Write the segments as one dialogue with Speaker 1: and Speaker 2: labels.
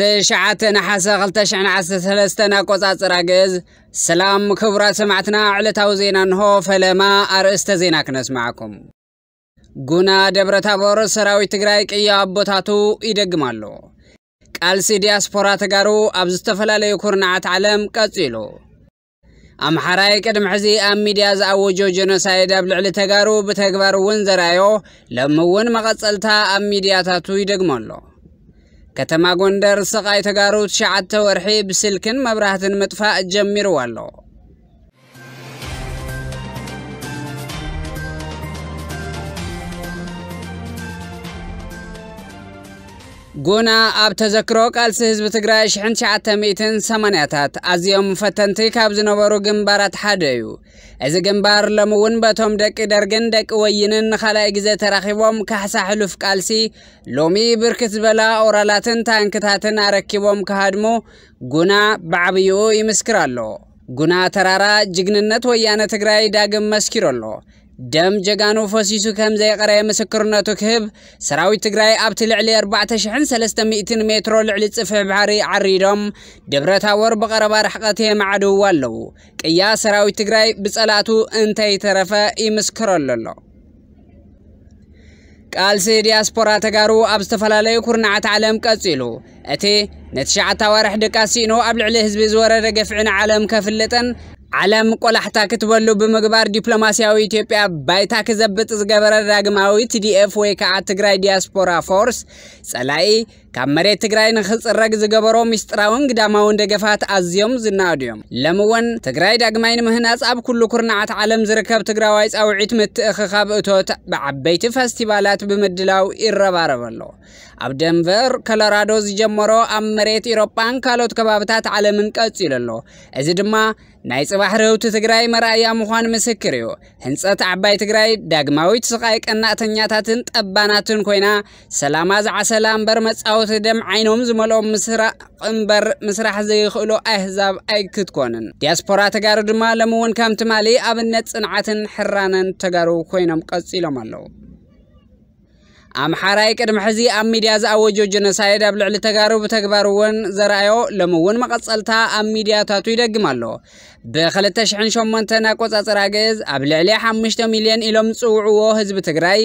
Speaker 1: ትሽዓተ ናሓሰ 213 ኣቆፃፅራ ግእዝ ሰላም ክቡራት ሰማዕትና ዕለታዊ ዜና እንሆ ፈለማ ኣርእስተ ዜና ክነስማዓኩም ጉና ደብረ ታቦር ሰራዊት ትግራይ ቅያ ኣቦታቱ ይደግም ኣሎ ቃልሲ ዲያስፖራ ተጋሩ ኣብ ዝተፈላለዩ ኩርናዓት ዓለም ቀጺሉ ኣምሓራይ ቅድሚ ሕዚ ኣብ ሚድያ ዝኣወጆ ጀኖሳይድ ኣብ ልዕሊ ተጋሩ ብተግባር እውን ዘርኣዮ ሎሚ እውን መቐጸልታ ኣብ ሚድያታቱ ይደግመሎ ኣሎ كتما غندر سقاي تغاروت شعات تورحي بسلكن مبراهتن مدفاء جميروالو ጎና ኣብ ተዘክሮ ቃልሲ ህዝቢ ትግራይ 1980ታት ኣዝዮም ፈተንቲ ካብ ዝነበሩ ግንባራት ሓደ እዩ እዚ ግንባር ሎሚ እውን በቶም ደቂ ደርግን ደቂ ወይንን ንኻልኣይ ግዜ ተራኺቦም ካሕሳ ሕሉፍ ቃልሲ ሎሚ ብርክት ዝበላ ኦራላትን ታንክታትን ኣረኪቦም ካሃድሙ ጉና ብዓብይኡ ይምስክር ኣሎ ጉና ተራራ ጅግንነት ወያነ ትግራይ ዳግም መስኪሩ ኣሎ ደም ጀጋኑ ፈሲሱ ከም ዘይቀረየ ምስክርነቱ ክህብ ሰራዊት ትግራይ ኣብቲ ልዕሊ 4300 ሜትሮ ልዕሊ ፅፍሕ ባሕሪ ዓሪዶም ደብረታወር ብቐረባ ርሕቐት የማዕድው ኣለዉ ቅያ ሰራዊት ትግራይ ብጸላቱ እንተይተረፈ ይምስክረሉ ኣሎ ቃልሲ ዲያስፖራ ተጋሩ ኣብ ዝተፈላለዩ ኩርናዓት ዓለም ቀጺሉ እቲ ነቲ ሸዓተ ኣዋርሒ ደቃሲኢኑ ኣብ ልዕሊ ህዝቢ ዝወረደ ገፍዕን ዓለም ከፍልጠን ዓለም ቆላሕታ ክትበሉ ብምግባር ዲፕሎማስያዊ ኢትዮጵያ ባይታ ክዘብጥ ዝገበረ ዳግማዊ ቲዲኤፍ ወይ ከዓ ትግራይ ዲያስፖራ ፎርስ ጸላኢ ካብ መሬት ትግራይ ንኽፅረግ ዝገበሮ ምስጢራውን ግዳማውን ደገፋት ኣዝዮም ዝናኣዱ እዮም እውን ትግራይ ዳግማይ ንምህናፅ ኣብ ኩሉ ኩርናዓት ዓለም ዝርከብ ትግራዋይ ፃውዒት ምትእኽኻብ እቶት ብዓበይቲ ፈስቲቫላት ብምድላው ይረባረብ ኣሎ ኣብ ደንቨር ኮሎራዶ ዝጀመሮ ኣብ መሬት ኢሮጳን ካልኦት ከባብታት ዓለምን ቀፂሉ ኣሎ እዚ ድማ ናይ ፅባሕ ርህውቲ ትግራይ መርኣያ ምዃን ምስክር እዩ ህንፀት ዓባይ ትግራይ ዳግማዊት ስቃይ ቀናእተኛታትን ጠባናትን ኮይና ሰላማ ዝዓሰላ እምበር መፃወ ሰራዊት ደም ዓይኖም ዝመልኦም ምስራቅ እምበር ምስራሕ ዘይኽእሎ ኣህዛብ ኣይክትኮንን ዲያስፖራ ተጋሩ ድማ ሎሚ እውን ከም ትማሊ ኣብነት ጽንዓትን ሕራነን ተጋሩ ኮይኖም ቀጺሎም ኣለዉ ኣምሓራይ ቅድሚ ሕዚ ኣብ ሚድያ ዝኣወጆ ጀነሳይድ ኣብ ልዕሊ ተጋሩ ብተግባር እውን ዘረኣዮ ሎሚ እውን መቐፀልታ ኣብ ሚድያታቱ ይደግም ኣሎ ብ2008 ኣቆፃፅራ ግእዝ ኣብ ልዕሊ 5 ሚልዮን ኢሎም ዝፅውዕዎ ህዝቢ ትግራይ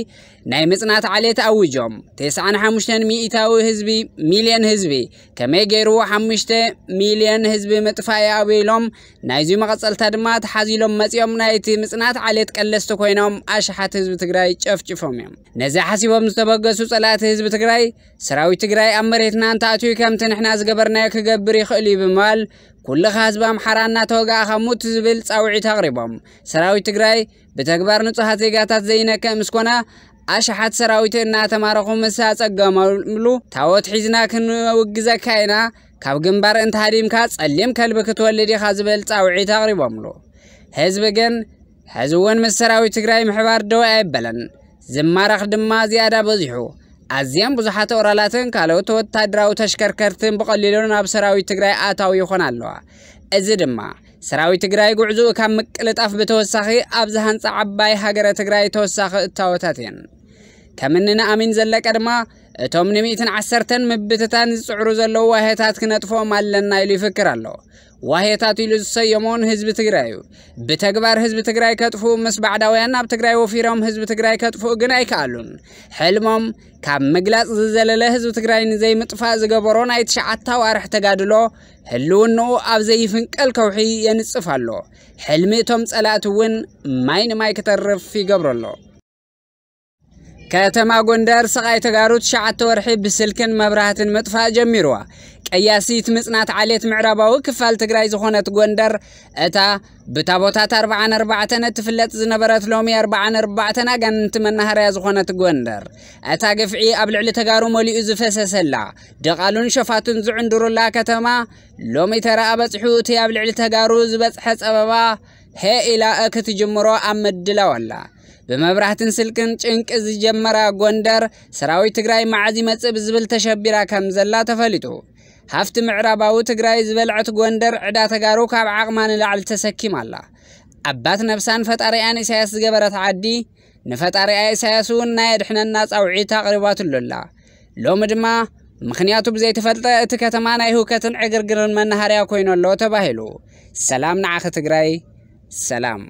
Speaker 1: ናይ ምፅናት ዓሌት ኣውጆም 95 ሚእታዊ ህዝቢ ሚልዮን ህዝቢ ከመይ ገይሩ 5 ሚልዮን ህዝቢ ምጥፋእ ኣበሎም ናይዚ መቐፀልታ ድማ ተሓዚሎም መፂኦም ናይቲ ምፅናት ዓሌት ቀለስቲ ኮይኖም ኣሽሓት ህዝቢ ትግራይ ጨፍጭፎም እዮም ነዚ ሓሲቦም ዝተበገሱ ጸላእቲ ህዝቢ ትግራይ ሰራዊት ትግራይ ኣብ መሬትና እንታኣትዩ ከምቲ ንሕና ዝገበርናዮ ክገብር ይኽእል እዩ ብምባል ኩልኻ ህዝቢ ኣምሓራ እናተወጋእ ካብ ሙት ዝብል ጻውዒት ኣቕሪቦም ሰራዊት ትግራይ ብተግባር ንጹሃት ዜጋታት ዘይነክእ ምስ ኮና ኣሸሓት ሰራዊት እናተማረኹ ምስ ኣጸገመሉ ታወት ሒዝና ክንውግዘካ ኢና ካብ ግንባር እንተሃዲምካ ጸሊም ከልቢ ክትወልድ ኢኻ ዝብል ጻውዒት ኣቕሪቦምሉ ህዝቢ ግን ሕዚ እውን ምስ ሰራዊት ትግራይ ምሕባር ደው ኣይበለን ዝማራኽ ድማ ዝያዳ በዚሑ ኣዝያን ብዙሓት ኦራላትን ካልኦት ወታደራዊ ተሽከርከርትን ብቐሊሉ ናብ ሰራዊት ትግራይ ኣታዊ ይኾን ኣለዋ እዚ ድማ ሰራዊት ትግራይ ጉዕዙኡ ካብ ምቅልጣፍ ብተወሳኺ ኣብዚ ሃንፃ ዓባይ ሃገረ ትግራይ ተወሳኺ እታወታት እየን ከምኒ ንኣሚን ዘለቀ ድማ اتوم نميتن عسرتن مبتتان زعرو زلو واهيتات كنطفو مالنا يلي فكر الله واهيتات يلو سيمون حزب تگراي بتكبر حزب تگراي كطفو مس بعداو يانا بتگراي وفيرام حزب تگراي كطفو غن ايكالون حلمم كام مغلاص زلله حزب تگراي زي مطفا زغبرون ايت شعتا وارح تگادلو حلونو اب زي فنقل كوحي ينصفالو حلمي توم صلات وين ماين مايك ترف في غبرلو كاتما جوندر سقاي تغاروت شعت ورحي بسلكن مبرهات مطفا جميروا قياسيت مصنات عليت معرباو كفال تغراي زخونت غندر اتا بتابوتات 44 نتفلت زنبرت لومي 44 غنت منهر يا زخونت غندر اتا غفعي ابلعلي تغارو مولي زفسسلا دقالون شفاتن زعندرو لا كاتما لومي ترى ابصحوت يا ابلعلي تغارو زبصح صببا هي الى اكت جمرو امدلا والله ብመብራህትን ስልክን ጭንቅ ዝጀመራ ጎንደር ሰራዊት ትግራይ መዓዝ ይመጽእ ብዝብል ተሸቢራ ከም ዘላ ተፈሊጡ ሃፍቲ ምዕራባዊ ትግራይ ዝበልዐት ጎንደር ዕዳ ተጋሩ ካብ ዓቕማ ንላዕሊ ተሰኪም ኣላ ኣባት ነብሳን ፈጣሪኣን ኢሳያስ ዝገበረት ዓዲ ንፈጣሪኣ ኢሳያስ እውን ናይ ኣድሕነና ጻውዒት ኣቕሪባትሉ ኣላ ሎሚ ድማ ምክንያቱ ብዘይተፈልጠ እቲ ከተማ ናይ ህውከትን ዕግርግርን መናሃርያ ኮይኑ ኣሎ ተባሂሉ ሰላም ንዓኸ ትግራይ ሰላም